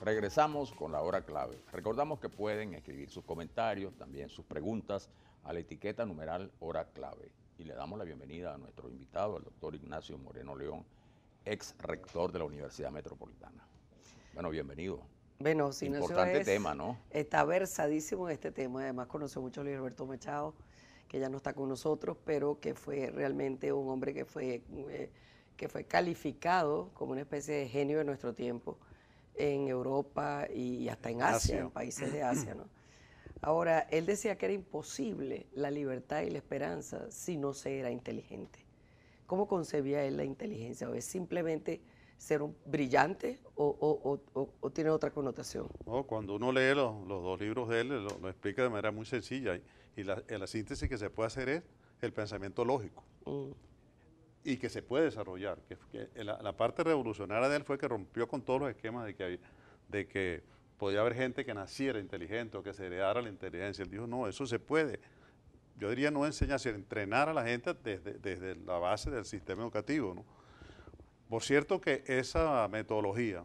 Regresamos con la hora clave. Recordamos que pueden escribir sus comentarios, también sus preguntas a la etiqueta numeral hora clave. Y le damos la bienvenida a nuestro invitado, el doctor Ignacio Moreno León, ex rector de la Universidad Metropolitana. Bueno, bienvenido. Bueno, sí, Importante tema, ¿no? Está versadísimo en este tema. Además, conoció mucho a Luis Roberto Machado, que ya no está con nosotros, pero que fue realmente un hombre que fue, eh, que fue calificado como una especie de genio de nuestro tiempo en Europa y hasta en Asia, en países de Asia. ¿no? Ahora, él decía que era imposible la libertad y la esperanza si no se era inteligente. ¿Cómo concebía él la inteligencia? ¿O es simplemente ser un brillante o, tiene otra connotación? No, cuando uno lee los, dos libros de él, lo, explica de manera muy sencilla y, la, síntesis que se puede hacer es el pensamiento lógico. Mm y que se puede desarrollar. Que, la, parte revolucionaria de él fue que rompió con todos los esquemas de que, de que podía haber gente que naciera inteligente o que se heredara la inteligencia. Él dijo, no, eso se puede. Yo diría no enseñar, sino entrenar a la gente desde, la base del sistema educativo. ¿no? Por cierto que esa metodología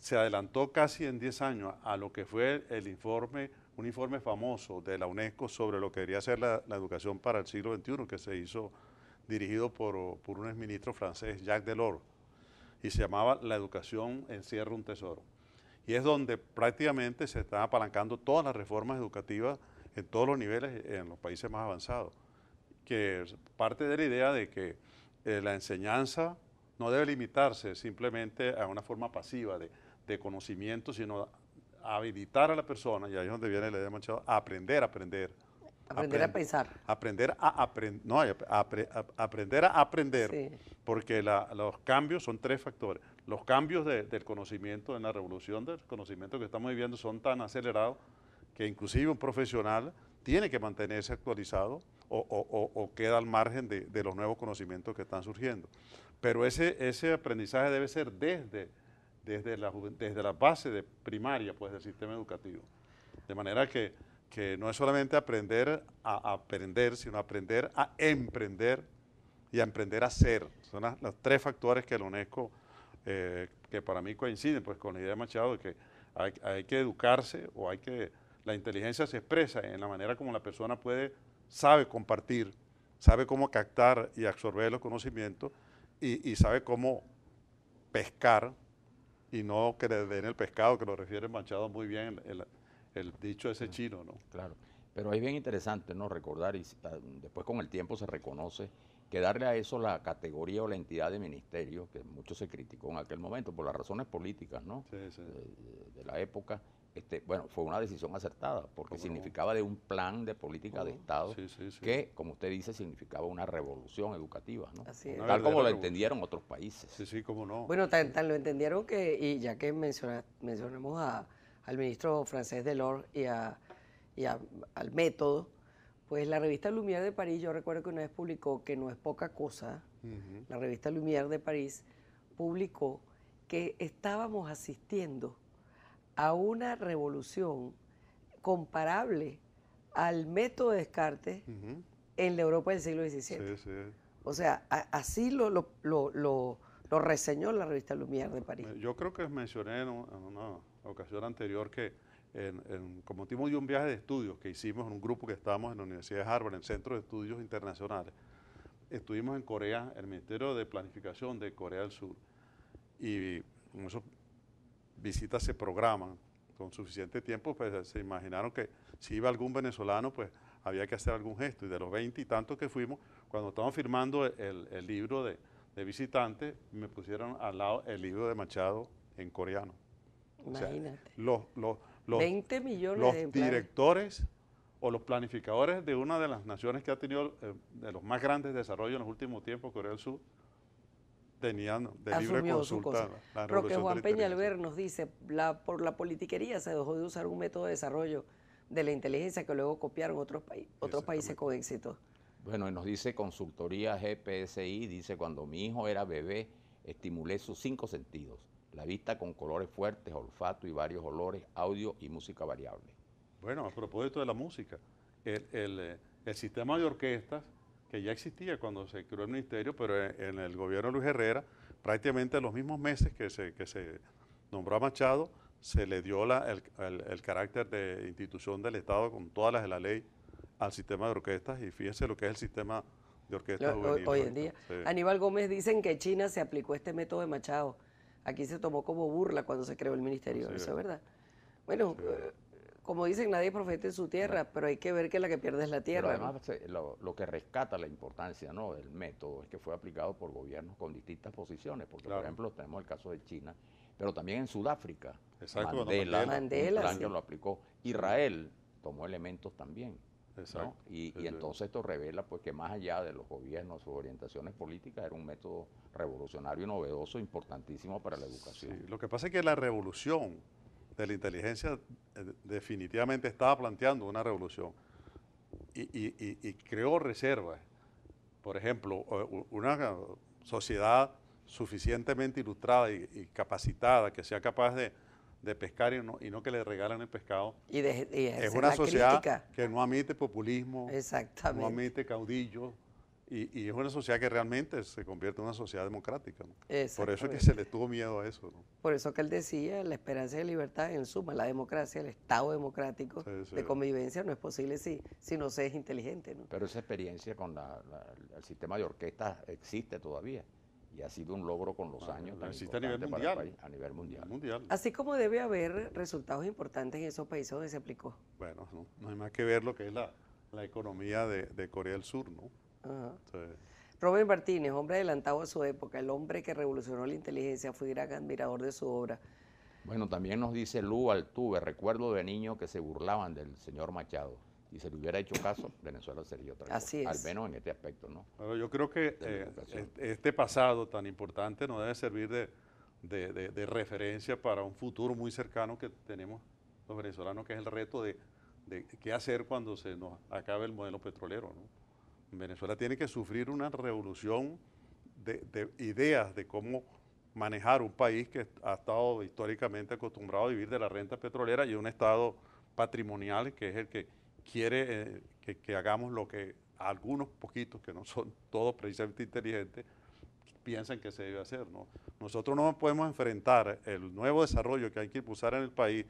se adelantó casi en 10 años a lo que fue el informe, un informe famoso de la UNESCO sobre lo que debería ser la, la educación para el siglo XXI, que se hizo dirigido por, por un exministro francés, Jacques Delors, y se llamaba La educación encierra un tesoro. Y es donde prácticamente se están apalancando todas las reformas educativas en todos los niveles en los países más avanzados, que parte de la idea de que eh, la enseñanza no debe limitarse simplemente a una forma pasiva de, de conocimiento, sino habilitar a la persona, y ahí es donde viene la idea de a aprender a aprender, Aprender a pensar. Aprender a, aprender a aprender, porque los cambios son tres factores. Los cambios del conocimiento en la revolución del conocimiento que estamos viviendo son tan acelerados que inclusive un profesional tiene que mantenerse actualizado o, queda al margen de, los nuevos conocimientos que están surgiendo. Pero ese, ese aprendizaje debe ser desde, desde, la, desde la base de primaria pues, del sistema educativo. De manera que que no es solamente aprender a aprender, sino aprender a emprender y a emprender a ser. Son los tres factores que la UNESCO, eh, que para mí coinciden pues, con la idea de Machado, de que hay, que educarse o hay que... La inteligencia se expresa en la manera como la persona puede, sabe compartir, sabe cómo captar y absorber los conocimientos y, sabe cómo pescar y no que en el pescado, que lo refiere Machado muy bien el dicho ese chino, ¿no? Claro, pero es bien interesante, ¿no? Recordar, y ah, después con el tiempo se reconoce que darle a eso la categoría o la entidad de ministerio, que mucho se criticó en aquel momento por las razones políticas, ¿no? Sí, sí. Eh, de, la época, este, bueno, fue una decisión acertada, porque significaba de un plan de política de Estado que, como usted dice, significaba una revolución educativa, ¿no? Así es. Tal como lo entendieron otros países. Sí, sí, cómo no. Bueno, tal lo entendieron que, y ya que mencionamos a al ministro francés Delors y, y al método, pues la revista Lumière de París, yo recuerdo que una vez publicó, que no es poca cosa, la revista Lumière de París publicó que estábamos asistiendo a una revolución comparable al método de Descartes en la Europa del siglo XVII. O sea, así lo, reseñó la revista Lumière de París. Yo creo que mencioné en ocasión anterior que como en, motivo un viaje de estudios que hicimos en un grupo que estábamos en la Universidad de Harvard, en el Centro de Estudios Internacionales, estuvimos en Corea, el Ministerio de Planificación de Corea del Sur, y esas visitas se programan con suficiente tiempo, pues se imaginaron que si iba algún venezolano, pues había que hacer algún gesto. Y de los veinte y tantos que fuimos, cuando estábamos firmando el, libro de visitantes, me pusieron al lado el libro de Machado en coreano los, los, los, 20 millones los directores o los planificadores de una de las naciones que ha tenido eh, de los más grandes desarrollos en los últimos tiempos, Corea del Sur, tenían de libre consulta la Pero que Juan Peñalver nos dice, por la politiquería se dejó de usar un método de desarrollo de la inteligencia que luego copiaron otros, países otros países con éxito. Bueno, nos dice consultoría GPSI, dice cuando mi hijo era bebé, estimulé sus cinco sentidos la vista con colores fuertes, olfato y varios olores, audio y música variable. Bueno, a propósito de la música, el, eh, sistema de orquestas que ya existía cuando se creó el ministerio, pero en, el gobierno de Luis Herrera, prácticamente en los mismos meses que se, se nombró a Machado, se le dio la, el, carácter de institución del Estado con todas las de la ley al sistema de orquestas y fíjese lo que es el sistema de orquestas hoy, en día. Aníbal Gómez dicen que China se aplicó este método de Machado. Aquí se tomó como burla cuando se creó el ministerio, eso es verdad. Bueno, eh, como dicen, nadie profeta en su tierra, pero hay que ver que la que pierde es la tierra. además, pues, eh, lo, que rescata la importancia ¿no? del método es que fue aplicado por gobiernos con distintas posiciones, porque por ejemplo tenemos el caso de China, pero también en Sudáfrica, Mandela, Mandela, lo aplicó, Israel tomó elementos también. Y, entonces esto revela pues que más allá de los gobiernos, sus orientaciones políticas, era un método revolucionario, novedoso, importantísimo para la educación. lo que pasa es que la revolución de la inteligencia eh, definitivamente estaba planteando una revolución y, y creó reservas. Por ejemplo, eh, una sociedad suficientemente ilustrada y, capacitada que sea capaz de de pescar y no, que le regalan el pescado. Y es una sociedad que no admite populismo, no admite caudillo y, es una sociedad que realmente se convierte en una sociedad democrática. Por eso es que se le tuvo miedo a eso. Por eso que él decía, la esperanza de libertad, en suma, la democracia, el Estado democrático de convivencia no es posible si, si no se es inteligente. Pero esa experiencia con el sistema de orquestas existe todavía y ha sido un logro con los ah, años. a nivel mundial. a nivel mundial. Así como debe haber resultados importantes en esos países donde se aplicó. Bueno, no, hay más que ver lo que es la, economía de, Corea del Sur, ¿no? Ajá. Martínez, hombre adelantado a su época, el hombre que revolucionó la inteligencia, fue gran admirador de su obra. Bueno, también nos dice Lu Altuve, recuerdo de niño que se burlaban del señor Machado y se le hubiera hecho caso, Venezuela sería otra cosa. Así Al menos en este aspecto, ¿no? Bueno, yo creo que eh, este pasado tan importante nos debe servir de, de, de, referencia para un futuro muy cercano que tenemos los venezolanos, que es el reto de, qué hacer cuando se nos acabe el modelo petrolero, ¿no? Venezuela tiene que sufrir una revolución de ideas de cómo manejar un país que ha estado históricamente acostumbrado a vivir de la renta petrolera y un estado patrimonial que es el que quiere eh, que, hagamos lo que algunos poquitos, que no son todos precisamente inteligentes, piensan que se debe hacer. ¿no? Nosotros no podemos enfrentar el nuevo desarrollo que hay que impulsar en el país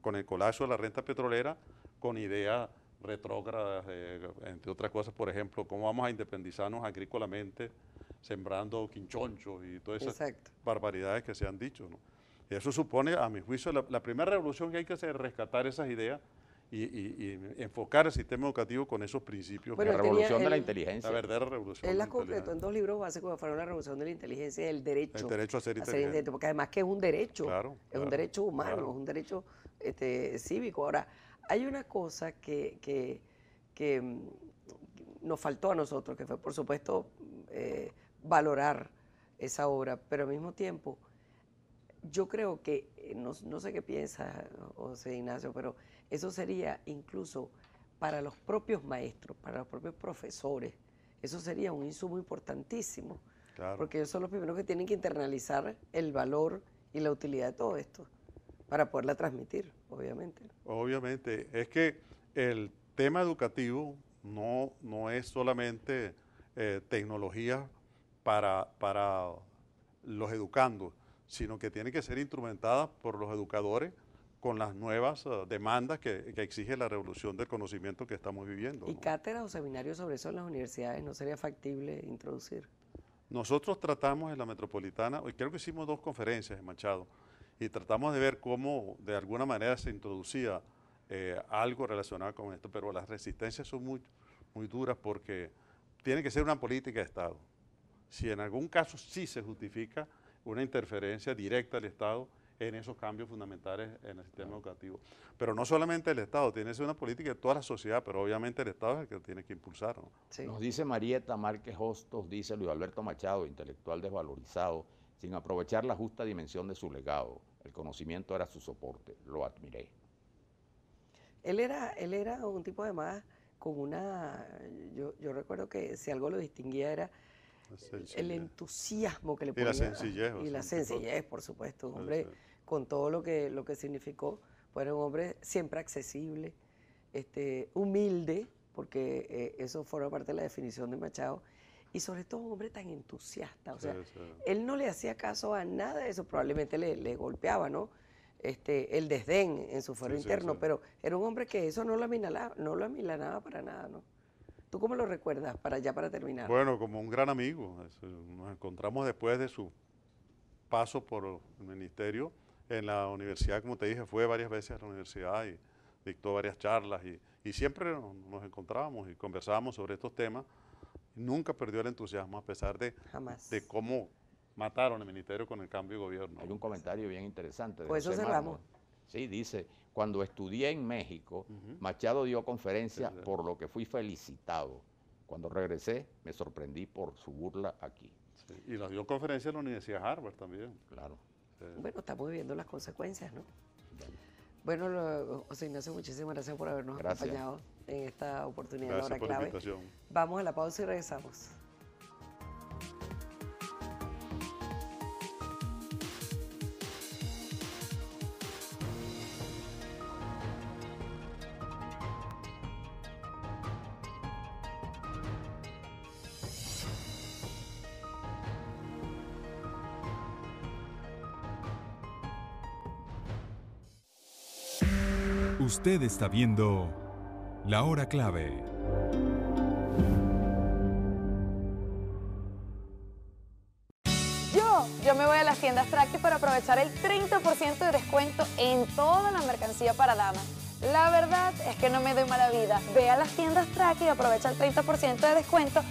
con el colapso de la renta petrolera, con ideas retrógradas, eh, entre otras cosas, por ejemplo, cómo vamos a independizarnos agrícolamente sembrando quinchonchos y todas esas barbaridades que se han dicho. ¿no? Eso supone, a mi juicio, la, la primera revolución que hay que hacer es rescatar esas ideas y, enfocar el sistema educativo con esos principios. de la revolución de la inteligencia. La verdadera revolución. Él las completó en dos libros básicos que la revolución de la inteligencia y el derecho. a ser, inteligente. porque además que es un derecho. es un derecho humano, es este, un derecho cívico. Ahora, hay una cosa que, mm, nos faltó a nosotros, que fue, por supuesto, eh, valorar esa obra, pero al mismo tiempo, yo creo que, eh, no, no sé qué piensa José Ignacio, pero eso sería incluso para los propios maestros, para los propios profesores. Eso sería un insumo importantísimo, porque ellos son los primeros que tienen que internalizar el valor y la utilidad de todo esto para poderla transmitir, obviamente. Obviamente, es que el tema educativo no, es solamente eh, tecnología para, para los educandos, sino que tiene que ser instrumentada por los educadores con las nuevas eh, demandas que, exige la revolución del conocimiento que estamos viviendo. ¿Y cátedras o seminarios sobre eso en las universidades no sería factible introducir? Nosotros tratamos en la metropolitana, y creo que hicimos dos conferencias en Machado, y tratamos de ver cómo de alguna manera se introducía eh, algo relacionado con esto, pero las resistencias son muy, muy duras porque tiene que ser una política de Estado. Si en algún caso sí se justifica una interferencia directa del Estado, en esos cambios fundamentales en el sistema educativo. Pero no solamente el Estado, tiene que ser una política de toda la sociedad, pero obviamente el Estado es el que tiene que impulsar. Nos dice Marieta Márquez Hostos, dice Luis Alberto Machado, intelectual desvalorizado, sin aprovechar la justa dimensión de su legado. El conocimiento era su soporte, lo admiré. Él era, él era un tipo además con una, yo, yo recuerdo que si algo lo distinguía era el entusiasmo que le ponía. Y la sencillez. Y la sencillez, por supuesto, un hombre con todo lo que, lo que significó. Fue un hombre siempre accesible, este, humilde, porque eh, eso forma parte de la definición de Machado, y sobre todo un hombre tan entusiasta. O sea, él no le hacía caso a nada de eso, probablemente le, le golpeaba, ¿no? Este, el desdén en su fuero interno, pero era un hombre que eso no lo no lo amilanaba para nada, ¿no? ¿Tú cómo lo recuerdas para ya para terminar? Bueno, como un gran amigo. Eh, nos encontramos después de su paso por el ministerio en la universidad, como te dije, fue varias veces a la universidad y dictó varias charlas y, siempre nos, encontrábamos y conversábamos sobre estos temas. Nunca perdió el entusiasmo a pesar de, de cómo mataron el ministerio con el cambio de gobierno. Hay un comentario bien interesante. pues eso cerramos. Sí, dice, cuando estudié en México, Machado dio conferencia, por lo que fui felicitado. Cuando regresé, me sorprendí por su burla aquí. Y nos dio conferencia en la Universidad Harvard también. Claro. Bueno, estamos viviendo las consecuencias, ¿no? Bueno, José Ignacio, muchísimas gracias por habernos acompañado en esta oportunidad gracias por La invitación. Vamos a la pausa y regresamos. Usted está viendo La Hora Clave. Yo, yo me voy a las tiendas Traki para aprovechar el 30% de descuento en toda la mercancía para damas. La verdad es que no me doy mala vida. Ve a las tiendas Track y aprovecha el 30% de descuento